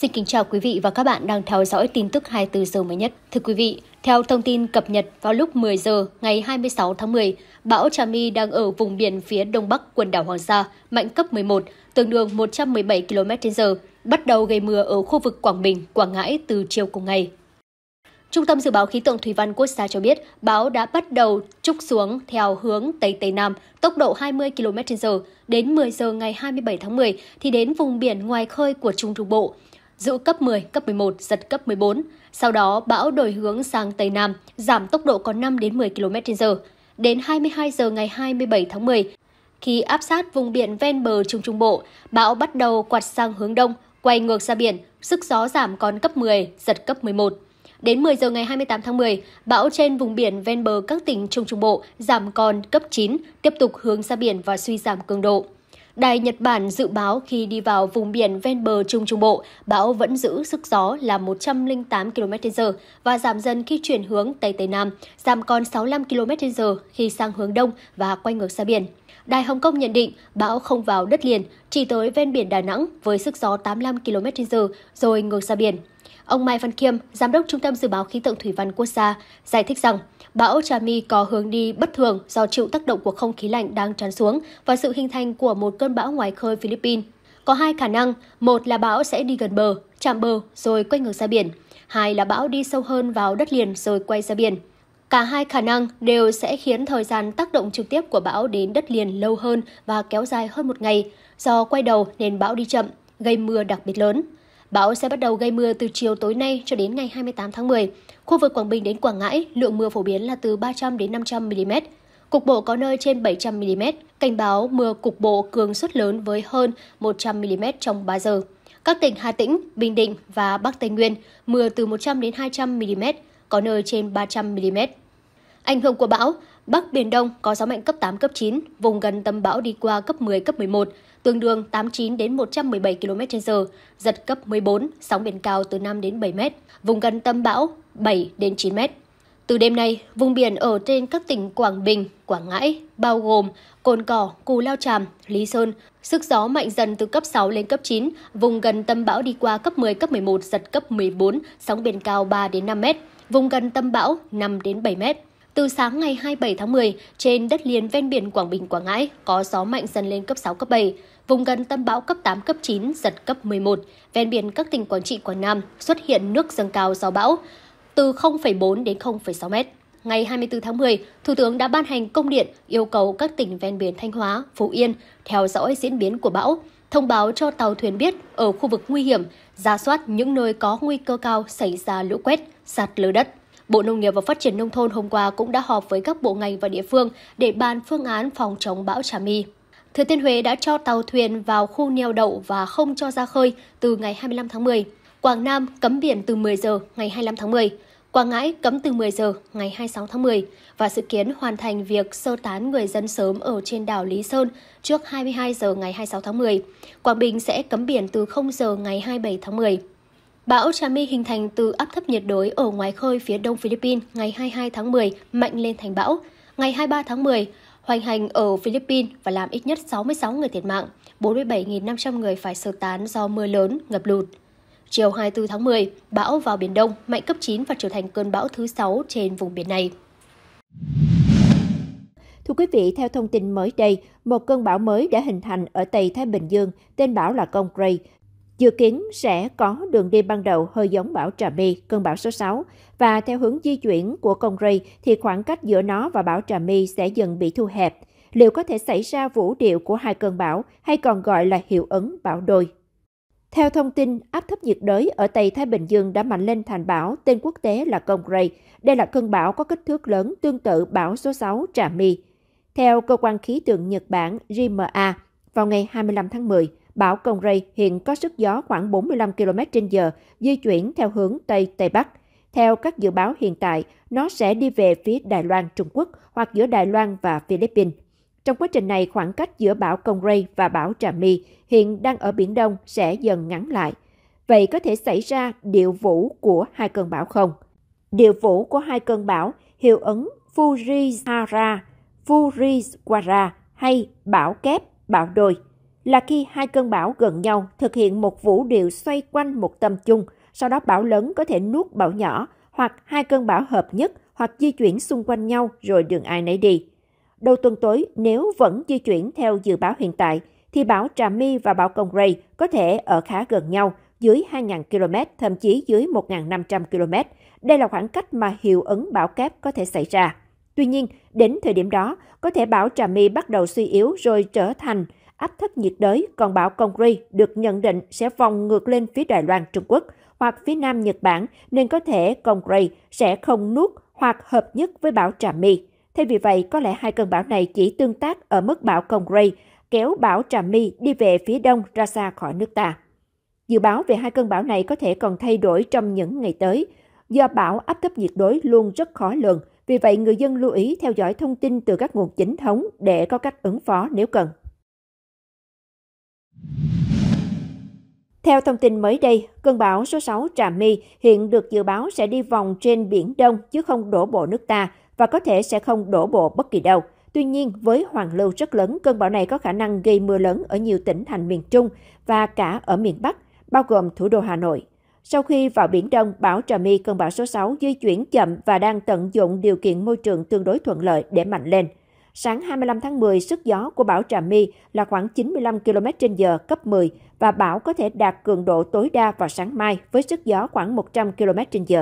Xin kính chào quý vị và các bạn đang theo dõi tin tức 24 giờ mới nhất. Thưa quý vị, theo thông tin cập nhật vào lúc 10 giờ ngày 26 tháng 10, bão Chami đang ở vùng biển phía đông bắc quần đảo Hoàng Sa, mạnh cấp 11, tương đương 117 km/h, bắt đầu gây mưa ở khu vực Quảng Bình, Quảng Ngãi từ chiều cùng ngày. Trung tâm Dự báo Khí tượng Thủy văn Quốc gia cho biết, bão đã bắt đầu trúc xuống theo hướng Tây Tây Nam, tốc độ 20 km h Đến 10 giờ ngày 27 tháng 10 thì đến vùng biển ngoài khơi của Trung Trung Bộ giữ cấp 10, cấp 11, giật cấp 14. Sau đó, bão đổi hướng sang Tây Nam, giảm tốc độ có 5 đến 10 km/h. Đến 22 giờ ngày 27 tháng 10, khi áp sát vùng biển ven bờ Trung Trung Bộ, bão bắt đầu quạt sang hướng đông, quay ngược ra biển, sức gió giảm còn cấp 10, giật cấp 11. Đến 10 giờ ngày 28 tháng 10, bão trên vùng biển ven bờ các tỉnh Trung Trung Bộ giảm còn cấp 9, tiếp tục hướng ra biển và suy giảm cường độ. Đài Nhật Bản dự báo khi đi vào vùng biển ven bờ Trung Trung Bộ, bão vẫn giữ sức gió là 108 km/h và giảm dần khi chuyển hướng Tây Tây Nam, giảm còn 65 km/h khi sang hướng Đông và quay ngược ra biển. Đài Hồng Kông nhận định bão không vào đất liền, chỉ tới ven biển Đà Nẵng với sức gió 85 km/h rồi ngược ra biển. Ông Mai Văn Kiêm, Giám đốc Trung tâm Dự báo Khí tượng Thủy văn Quốc gia, giải thích rằng bão Chami có hướng đi bất thường do chịu tác động của không khí lạnh đang tràn xuống và sự hình thành của một cơn bão ngoài khơi Philippines. Có hai khả năng, một là bão sẽ đi gần bờ, chạm bờ rồi quay ngược ra biển, hai là bão đi sâu hơn vào đất liền rồi quay ra biển. Cả hai khả năng đều sẽ khiến thời gian tác động trực tiếp của bão đến đất liền lâu hơn và kéo dài hơn một ngày. Do quay đầu nên bão đi chậm, gây mưa đặc biệt lớn. Bão sẽ bắt đầu gây mưa từ chiều tối nay cho đến ngày 28 tháng 10. Khu vực Quảng Bình đến Quảng Ngãi, lượng mưa phổ biến là từ 300 đến 500 mm. Cục bộ có nơi trên 700 mm, cảnh báo mưa cục bộ cường suất lớn với hơn 100 mm trong 3 giờ. Các tỉnh Hà Tĩnh, Bình Định và Bắc Tây Nguyên, mưa từ 100 đến 200 mm, có nơi trên 300 mm. Ảnh hưởng của bão, Bắc Biển Đông có gió mạnh cấp 8, cấp 9, vùng gần tâm bão đi qua cấp 10, cấp 11, tương đương 89 đến 117 km h giật cấp 14, sóng biển cao từ 5 đến 7 m, vùng gần tâm bão 7 đến 9 m. Từ đêm nay, vùng biển ở trên các tỉnh Quảng Bình, Quảng Ngãi, bao gồm Cồn Cỏ, Cù Lao Tràm, Lý Sơn, sức gió mạnh dần từ cấp 6 lên cấp 9, vùng gần tâm bão đi qua cấp 10, cấp 11, giật cấp 14, sóng biển cao 3 đến 5 m, vùng gần tâm bão 5 đến 7 mét. Từ sáng ngày 27 tháng 10, trên đất liền ven biển Quảng Bình Quảng Ngãi có gió mạnh dần lên cấp 6 cấp 7, vùng gần tâm bão cấp 8 cấp 9 giật cấp 11, ven biển các tỉnh Quảng Trị Quảng Nam xuất hiện nước dâng cao do bão từ 0,4 đến 0,6 mét. Ngày 24 tháng 10, Thủ tướng đã ban hành công điện yêu cầu các tỉnh ven biển Thanh Hóa, Phú Yên theo dõi diễn biến của bão, thông báo cho tàu thuyền biết ở khu vực nguy hiểm, ra soát những nơi có nguy cơ cao xảy ra lũ quét, sạt lở đất, Bộ Nông nghiệp và Phát triển Nông thôn hôm qua cũng đã họp với các bộ ngành và địa phương để bàn phương án phòng chống bão Trà My. Thừa Thiên Huế đã cho tàu thuyền vào khu neo đậu và không cho ra khơi từ ngày 25 tháng 10. Quảng Nam cấm biển từ 10 giờ ngày 25 tháng 10. Quảng Ngãi cấm từ 10 giờ ngày 26 tháng 10 và dự kiến hoàn thành việc sơ tán người dân sớm ở trên đảo Lý Sơn trước 22 giờ ngày 26 tháng 10. Quảng Bình sẽ cấm biển từ 0 giờ ngày 27 tháng 10. Bão Chami hình thành từ áp thấp nhiệt đới ở ngoài khơi phía đông Philippines ngày 22 tháng 10 mạnh lên thành bão. Ngày 23 tháng 10, hoành hành ở Philippines và làm ít nhất 66 người thiệt mạng, 47.500 người phải sơ tán do mưa lớn, ngập lụt. Chiều 24 tháng 10, bão vào Biển Đông mạnh cấp 9 và trở thành cơn bão thứ 6 trên vùng biển này. Thưa quý vị, theo thông tin mới đây, một cơn bão mới đã hình thành ở Tây Thái Bình Dương, tên bão là Congray, Dự kiến sẽ có đường đi ban đầu hơi giống bão Trà My, cơn bão số 6, và theo hướng di chuyển của con rây thì khoảng cách giữa nó và bão Trà My sẽ dần bị thu hẹp. Liệu có thể xảy ra vũ điệu của hai cơn bão hay còn gọi là hiệu ứng bão đôi? Theo thông tin, áp thấp nhiệt đới ở Tây Thái Bình Dương đã mạnh lên thành bão, tên quốc tế là công Ray. Đây là cơn bão có kích thước lớn tương tự bão số 6 Trà My. Theo cơ quan khí tượng Nhật Bản JMA, vào ngày 25 tháng 10, Bão Công Ray hiện có sức gió khoảng 45 km h di chuyển theo hướng Tây Tây Bắc. Theo các dự báo hiện tại, nó sẽ đi về phía Đài Loan, Trung Quốc hoặc giữa Đài Loan và Philippines. Trong quá trình này, khoảng cách giữa bão Công Ray và bão Trà My hiện đang ở Biển Đông sẽ dần ngắn lại. Vậy có thể xảy ra điệu vũ của hai cơn bão không? Điệu vũ của hai cơn bão hiệu ứng Fujiwara, Fujiwara hay bão kép, bão đôi – là khi hai cơn bão gần nhau thực hiện một vũ điệu xoay quanh một tâm chung, sau đó bão lớn có thể nuốt bão nhỏ hoặc hai cơn bão hợp nhất hoặc di chuyển xung quanh nhau rồi đường ai nấy đi. Đầu tuần tối, nếu vẫn di chuyển theo dự báo hiện tại, thì bão Trà My và bão Công Ray có thể ở khá gần nhau, dưới 2.000 km, thậm chí dưới 1.500 km. Đây là khoảng cách mà hiệu ứng bão kép có thể xảy ra. Tuy nhiên, đến thời điểm đó, có thể bão Trà My bắt đầu suy yếu rồi trở thành áp thấp nhiệt đới còn bão Congri được nhận định sẽ vòng ngược lên phía Đài Loan, Trung Quốc hoặc phía Nam Nhật Bản nên có thể Congri sẽ không nuốt hoặc hợp nhất với bão Trà My. Thay vì vậy, có lẽ hai cơn bão này chỉ tương tác ở mức bão Congri, kéo bão Trà My đi về phía đông ra xa khỏi nước ta. Dự báo về hai cơn bão này có thể còn thay đổi trong những ngày tới. Do bão áp thấp nhiệt đới luôn rất khó lường, vì vậy người dân lưu ý theo dõi thông tin từ các nguồn chính thống để có cách ứng phó nếu cần. Theo thông tin mới đây, cơn bão số 6 Trà My hiện được dự báo sẽ đi vòng trên Biển Đông chứ không đổ bộ nước ta và có thể sẽ không đổ bộ bất kỳ đâu. Tuy nhiên, với hoàng lưu rất lớn, cơn bão này có khả năng gây mưa lớn ở nhiều tỉnh thành miền Trung và cả ở miền Bắc, bao gồm thủ đô Hà Nội. Sau khi vào Biển Đông, bão Trà My cơn bão số 6 di chuyển chậm và đang tận dụng điều kiện môi trường tương đối thuận lợi để mạnh lên. Sáng 25 tháng 10, sức gió của bão Trà My là khoảng 95 km h cấp 10 và bão có thể đạt cường độ tối đa vào sáng mai với sức gió khoảng 100 km h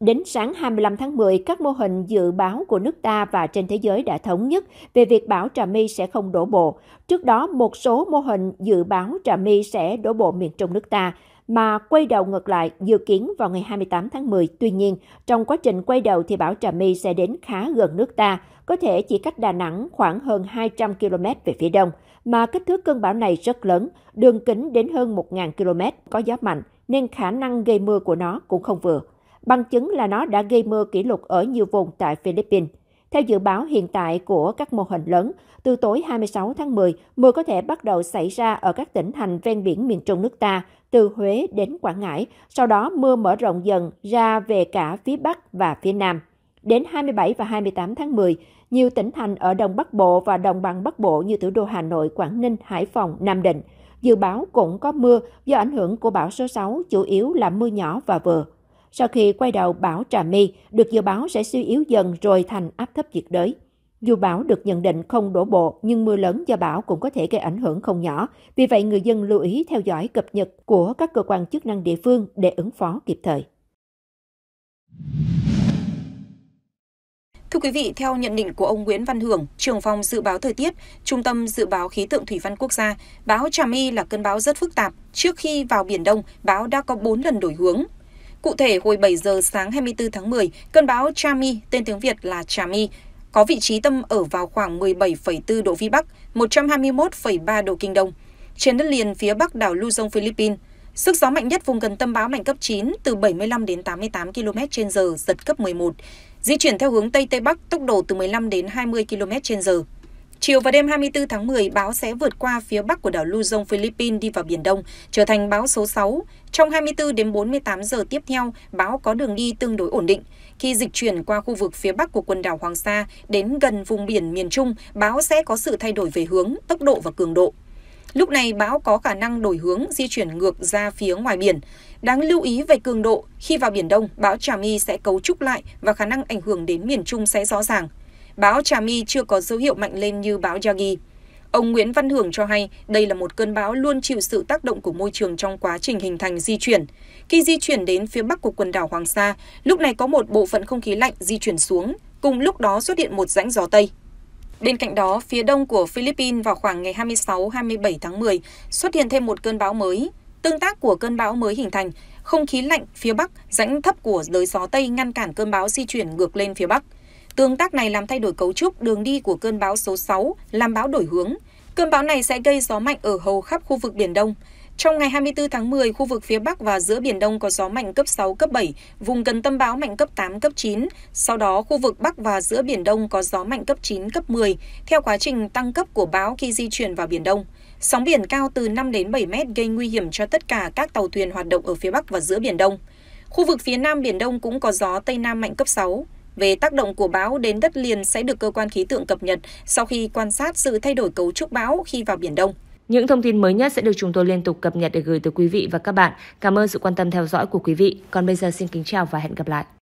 Đến sáng 25 tháng 10, các mô hình dự báo của nước ta và trên thế giới đã thống nhất về việc bão Trà My sẽ không đổ bộ. Trước đó, một số mô hình dự báo Trà My sẽ đổ bộ miền Trung nước ta mà quay đầu ngược lại dự kiến vào ngày 28 tháng 10. Tuy nhiên, trong quá trình quay đầu thì bão Trà My sẽ đến khá gần nước ta, có thể chỉ cách Đà Nẵng khoảng hơn 200 km về phía đông, mà kích thước cơn bão này rất lớn, đường kính đến hơn 1.000 km, có gió mạnh, nên khả năng gây mưa của nó cũng không vừa. Bằng chứng là nó đã gây mưa kỷ lục ở nhiều vùng tại Philippines. Theo dự báo hiện tại của các mô hình lớn, từ tối 26 tháng 10, mưa có thể bắt đầu xảy ra ở các tỉnh thành ven biển miền Trung nước ta, từ Huế đến Quảng Ngãi, sau đó mưa mở rộng dần ra về cả phía Bắc và phía Nam. Đến 27 và 28 tháng 10, nhiều tỉnh thành ở Đông Bắc Bộ và Đồng bằng Bắc Bộ như thủ đô Hà Nội, Quảng Ninh, Hải Phòng, Nam Định. Dự báo cũng có mưa do ảnh hưởng của bão số 6, chủ yếu là mưa nhỏ và vừa sau khi quay đầu bão Trà My được dự báo sẽ suy yếu dần rồi thành áp thấp nhiệt đới. Dù bão được nhận định không đổ bộ, nhưng mưa lớn do bão cũng có thể gây ảnh hưởng không nhỏ. Vì vậy, người dân lưu ý theo dõi cập nhật của các cơ quan chức năng địa phương để ứng phó kịp thời. Thưa quý vị, theo nhận định của ông Nguyễn Văn Hưởng, trưởng phòng dự báo thời tiết, Trung tâm Dự báo Khí tượng Thủy văn Quốc gia, bão Trà My là cơn bão rất phức tạp. Trước khi vào Biển Đông, bão đã có 4 lần đổi hướng, Cụ thể, hồi 7 giờ sáng 24 tháng 10, cơn bão Chami, tên tiếng Việt là Chami, có vị trí tâm ở vào khoảng 17,4 độ Vĩ Bắc, 121,3 độ Kinh Đông, trên đất liền phía bắc đảo Luzon, Philippines. Sức gió mạnh nhất vùng gần tâm bão mạnh cấp 9, từ 75 đến 88 km h giật cấp 11. Di chuyển theo hướng Tây Tây Bắc, tốc độ từ 15 đến 20 km h Chiều và đêm 24 tháng 10, bão sẽ vượt qua phía bắc của đảo Luzon, Philippines đi vào Biển Đông, trở thành bão số 6. Trong 24 đến 48 giờ tiếp theo, bão có đường đi tương đối ổn định. Khi dịch chuyển qua khu vực phía bắc của quần đảo Hoàng Sa đến gần vùng biển miền Trung, bão sẽ có sự thay đổi về hướng, tốc độ và cường độ. Lúc này bão có khả năng đổi hướng di chuyển ngược ra phía ngoài biển. Đáng lưu ý về cường độ, khi vào biển Đông, bão Trà My sẽ cấu trúc lại và khả năng ảnh hưởng đến miền Trung sẽ rõ ràng bão trà my chưa có dấu hiệu mạnh lên như bão yagi ông nguyễn văn hưởng cho hay đây là một cơn bão luôn chịu sự tác động của môi trường trong quá trình hình thành di chuyển khi di chuyển đến phía bắc của quần đảo hoàng sa lúc này có một bộ phận không khí lạnh di chuyển xuống cùng lúc đó xuất hiện một rãnh gió tây Bên cạnh đó, phía đông của Philippines vào khoảng ngày 26-27 tháng 10 xuất hiện thêm một cơn bão mới. Tương tác của cơn bão mới hình thành, không khí lạnh phía bắc, rãnh thấp của đới gió Tây ngăn cản cơn bão di chuyển ngược lên phía bắc. Tương tác này làm thay đổi cấu trúc đường đi của cơn bão số 6, làm bão đổi hướng. Cơn bão này sẽ gây gió mạnh ở hầu khắp khu vực Biển Đông. Trong ngày 24 tháng 10, khu vực phía Bắc và giữa Biển Đông có gió mạnh cấp 6, cấp 7, vùng gần tâm bão mạnh cấp 8, cấp 9. Sau đó, khu vực Bắc và giữa Biển Đông có gió mạnh cấp 9, cấp 10, theo quá trình tăng cấp của bão khi di chuyển vào Biển Đông. Sóng biển cao từ 5 đến 7 mét gây nguy hiểm cho tất cả các tàu thuyền hoạt động ở phía Bắc và giữa Biển Đông. Khu vực phía Nam Biển Đông cũng có gió Tây Nam mạnh cấp 6 về tác động của bão đến đất liền sẽ được cơ quan khí tượng cập nhật sau khi quan sát sự thay đổi cấu trúc bão khi vào Biển Đông. Những thông tin mới nhất sẽ được chúng tôi liên tục cập nhật để gửi tới quý vị và các bạn. Cảm ơn sự quan tâm theo dõi của quý vị. Còn bây giờ xin kính chào và hẹn gặp lại.